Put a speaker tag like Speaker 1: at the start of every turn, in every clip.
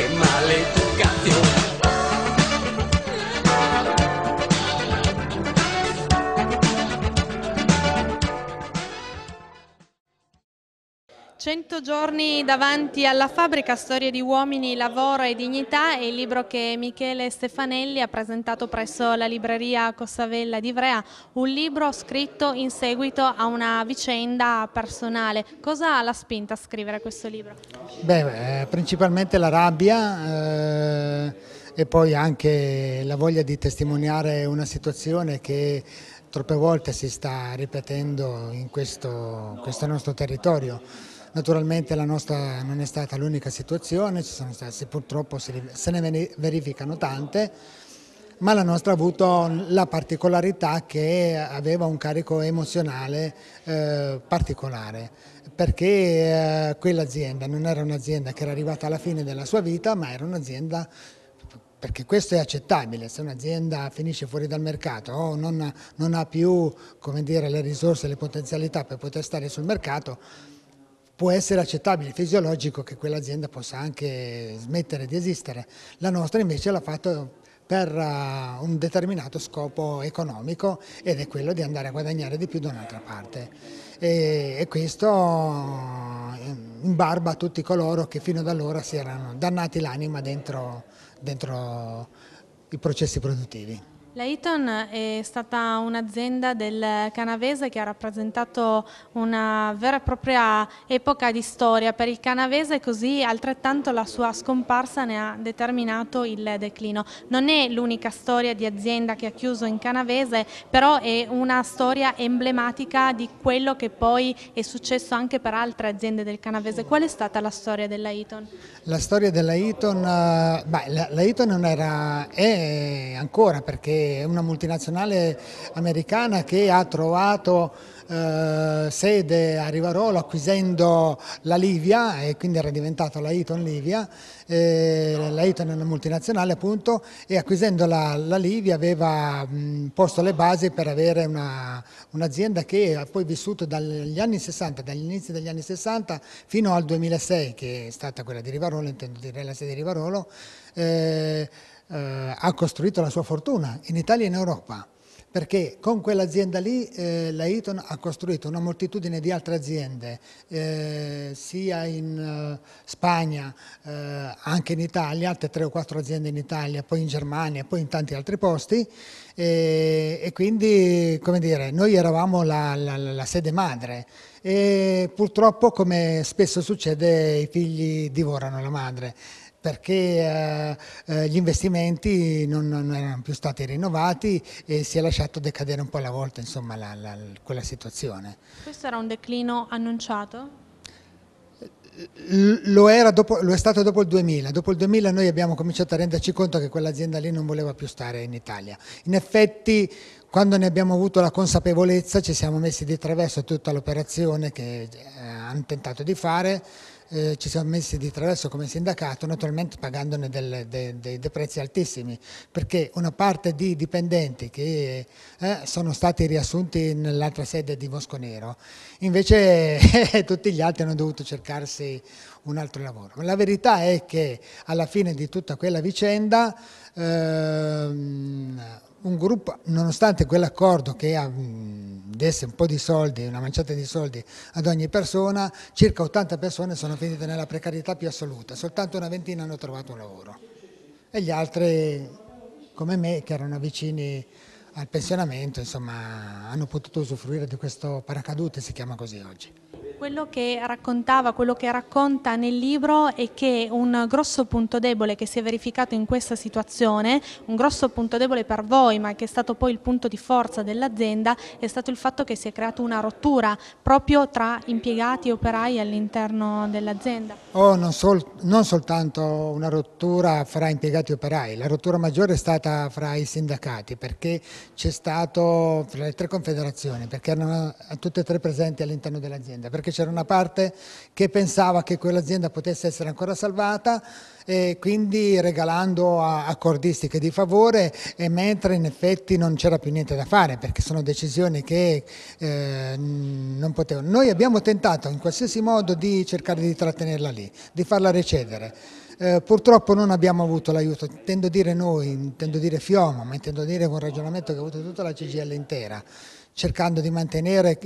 Speaker 1: qué mala educación.
Speaker 2: 100 giorni davanti alla fabbrica Storie di uomini, lavoro e dignità è il libro che Michele Stefanelli ha presentato presso la libreria Cossavella di Ivrea, un libro scritto in seguito a una vicenda personale. Cosa l'ha spinta a scrivere questo libro?
Speaker 1: Beh, principalmente la rabbia eh, e poi anche la voglia di testimoniare una situazione che troppe volte si sta ripetendo in questo, questo nostro territorio Naturalmente la nostra non è stata l'unica situazione, stati, purtroppo se ne verificano tante, ma la nostra ha avuto la particolarità che aveva un carico emozionale eh, particolare, perché eh, quell'azienda non era un'azienda che era arrivata alla fine della sua vita, ma era un'azienda perché questo è accettabile, se un'azienda finisce fuori dal mercato o non, non ha più dire, le risorse e le potenzialità per poter stare sul mercato, può essere accettabile, fisiologico che quell'azienda possa anche smettere di esistere. La nostra invece l'ha fatto per eh, un determinato scopo economico ed è quello di andare a guadagnare di più da un'altra parte. E, e questo eh, in barba a tutti coloro che fino ad allora si erano dannati l'anima dentro, dentro i processi produttivi.
Speaker 2: La Eaton è stata un'azienda del canavese che ha rappresentato una vera e propria epoca di storia per il canavese così altrettanto la sua scomparsa ne ha determinato il declino. Non è l'unica storia di azienda che ha chiuso in canavese, però è una storia emblematica di quello che poi è successo anche per altre aziende del canavese. Qual è stata la storia della Eaton?
Speaker 1: La storia della Eaton, eh, beh, la, la Eaton non era, è ancora perché è una multinazionale americana che ha trovato eh, sede a Rivarolo acquisendo la Livia e quindi era diventata la Eton Livia, eh, la Eton è una multinazionale appunto e acquisendo la, la Livia aveva mh, posto le basi per avere un'azienda un che ha poi vissuto dagli anni 60, dagli inizi degli anni 60 fino al 2006 che è stata quella di Rivarolo, intendo dire la sede di Rivarolo. Eh, eh, ha costruito la sua fortuna in Italia e in Europa perché con quell'azienda lì eh, la Eaton ha costruito una moltitudine di altre aziende, eh, sia in eh, Spagna, eh, anche in Italia, altre tre o quattro aziende in Italia, poi in Germania, poi in tanti altri posti e quindi, come dire, noi eravamo la, la, la sede madre e purtroppo, come spesso succede, i figli divorano la madre perché eh, eh, gli investimenti non, erano più stati rinnovati e si è lasciato decadere un po' alla volta insomma, la, la, quella situazione.
Speaker 2: Questo era un declino annunciato?
Speaker 1: Lo, dopo, lo, è stato dopo il 2000, dopo il 2000 noi abbiamo cominciato a renderci conto che quell'azienda lì non voleva più stare in Italia. In effetti quando ne abbiamo avuto la consapevolezza ci siamo messi di traverso tutta l'operazione che eh, hanno tentato di fare, eh, ci siamo messi di traverso come sindacato, naturalmente pagandone dei de, de, de prezzi altissimi, perché una parte di dipendenti che eh, sono stati riassunti nell'altra sede di Mosconero, invece eh, tutti gli altri hanno dovuto cercarsi un altro lavoro. Ma la verità è che alla fine di tutta quella vicenda ehm, un gruppo, nonostante quell'accordo che ha mm, desse un po' di soldi, una manciata di soldi ad ogni persona, circa 80 persone sono finite nella precarietà più assoluta, soltanto una ventina hanno trovato un lavoro e gli altri, come me, che erano vicini al pensionamento, insomma, hanno potuto usufruire di questo paracadute, si chiama così oggi.
Speaker 2: Quello che raccontava, quello che racconta nel libro è che un grosso punto debole che si è verificato in questa situazione, un grosso punto debole per voi ma che è stato poi il punto di forza dell'azienda, è stato il fatto che si è creata una rottura proprio tra impiegati e operai all'interno
Speaker 1: dell'azienda. Oh, non, sol non soltanto una rottura fra impiegati e operai, la rottura maggiore è stata fra i sindacati perché c'è stato fra le tre confederazioni, perché erano tutte e tre presenti all'interno dell'azienda, perché perché c'era una parte che pensava che quell'azienda potesse essere ancora salvata e quindi regalando accordistiche di favore e mentre in effetti non c'era più niente da fare perché sono decisioni che eh, non potevano. Noi abbiamo tentato in qualsiasi modo di cercare di trattenerla lì, di farla recedere. Eh, purtroppo non abbiamo avuto l'aiuto, intendo dire noi, intendo dire Fioma, ma intendo dire un ragionamento che ha avuto tutta la CGL intera cercando di mantenere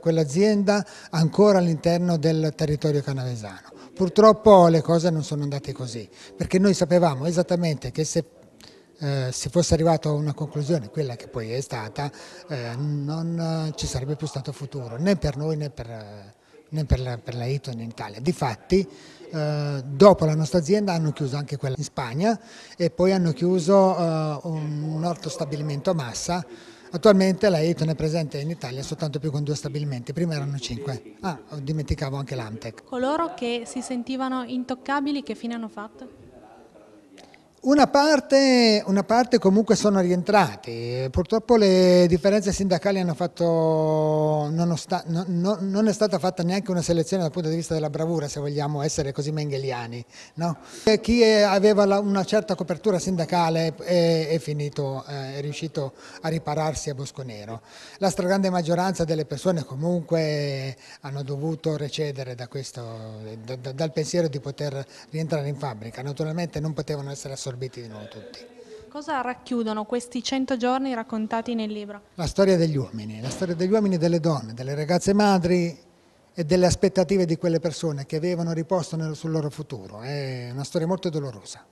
Speaker 1: quell'azienda ancora all'interno del territorio canavesano. Purtroppo le cose non sono andate così, perché noi sapevamo esattamente che se eh, si fosse arrivato a una conclusione, quella che poi è stata, eh, non ci sarebbe più stato futuro, né per noi né per, né per la, per la Ito in Italia. Difatti, eh, dopo la nostra azienda hanno chiuso anche quella in Spagna e poi hanno chiuso eh, un, un altro stabilimento a massa Attualmente la Eton è presente in Italia soltanto più con due stabilimenti, prima erano cinque. Ah, dimenticavo anche l'Amtec.
Speaker 2: Coloro che si sentivano intoccabili che fine hanno fatto?
Speaker 1: Una parte, una parte, comunque sono rientrati, purtroppo le differenze sindacali hanno fatto, non, sta, no, no, non, è stata fatta neanche una selezione dal punto di vista della bravura se vogliamo essere così mengheliani. No? Eh, chi è, aveva la, una certa copertura sindacale è, è, finito, eh, è riuscito a ripararsi a Bosconero. La stragrande maggioranza delle persone comunque hanno dovuto recedere da questo, da, da, dal pensiero di poter rientrare in fabbrica, naturalmente non potevano essere assolutamente assorbiti di nuovo tutti.
Speaker 2: Cosa racchiudono questi 100 giorni raccontati nel libro?
Speaker 1: La storia degli uomini, la storia degli uomini e delle donne, delle ragazze madri e delle aspettative di quelle persone che avevano riposto sul loro futuro. È una storia molto dolorosa.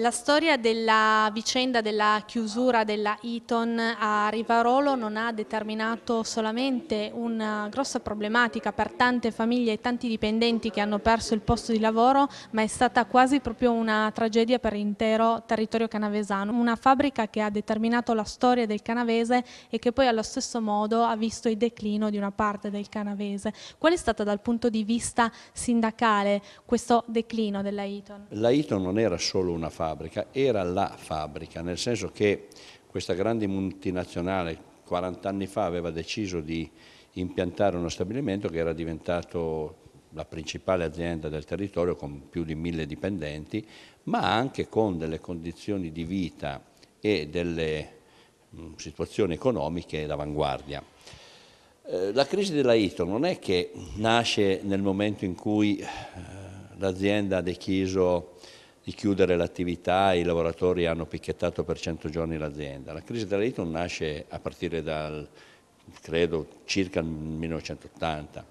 Speaker 2: La storia della vicenda della chiusura della Eton a Rivarolo non ha determinato solamente una grossa problematica per tante famiglie e tanti dipendenti che hanno perso il posto di lavoro, ma è stata quasi proprio una tragedia per l'intero territorio canavesano. Una fabbrica che ha determinato la storia del canavese e che poi allo stesso modo ha visto il declino di una parte del canavese. Qual è stato dal punto di vista sindacale questo declino della Eton?
Speaker 3: La Eton non era solo una fabbrica fabbrica era la fabbrica, nel senso che questa grande multinazionale 40 anni fa aveva deciso di impiantare uno stabilimento che era diventato la principale azienda del territorio con più di mille dipendenti, ma anche con delle condizioni di vita e delle mh, mm, situazioni economiche d'avanguardia. Eh, la crisi della ITO non è che nasce nel momento in cui eh, l'azienda ha deciso di chiudere l'attività, i lavoratori hanno picchettato per 100 giorni l'azienda. La crisi della Liton nasce a partire dal, credo, circa 1980,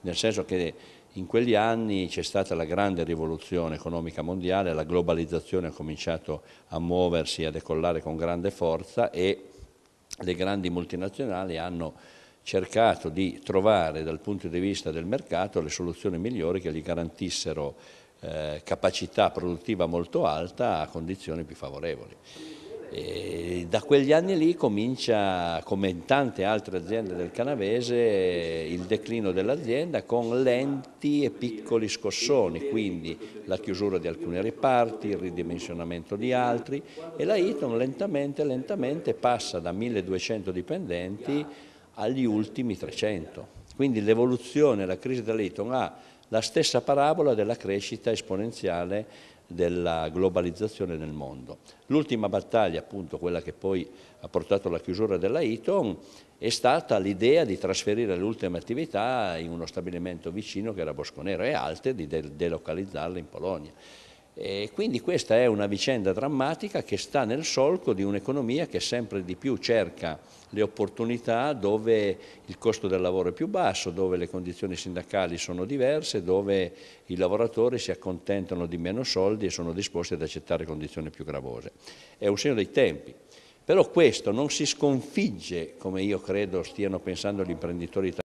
Speaker 3: nel senso che in quegli anni c'è stata la grande rivoluzione economica mondiale, la globalizzazione ha cominciato a muoversi, a decollare con grande forza e le grandi multinazionali hanno cercato di trovare dal punto di vista del mercato le soluzioni migliori che gli garantissero eh, capacità produttiva molto alta a condizioni più favorevoli. E da quegli anni lì comincia, come in tante altre aziende del canavese, il declino dell'azienda con lenti e piccoli scossoni, quindi la chiusura di alcuni reparti, il ridimensionamento di altri e la Eaton lentamente, lentamente passa da 1200 dipendenti agli ultimi 300. Quindi l'evoluzione, la crisi dell'Eaton ha la stessa parabola della crescita esponenziale della globalizzazione nel mondo. L'ultima battaglia, appunto quella che poi ha portato alla chiusura della Iton, è stata l'idea di trasferire le ultime attività in uno stabilimento vicino che era Bosconero e altre, di delocalizzarle in Polonia. E quindi questa è una vicenda drammatica che sta nel solco di un'economia che sempre di più cerca le opportunità dove il costo del lavoro è più basso, dove le condizioni sindacali sono diverse, dove i lavoratori si accontentano di meno soldi e sono disposti ad accettare condizioni più gravose. È un segno dei tempi. Però questo non si sconfigge, come io credo stiano pensando gli imprenditori italiani,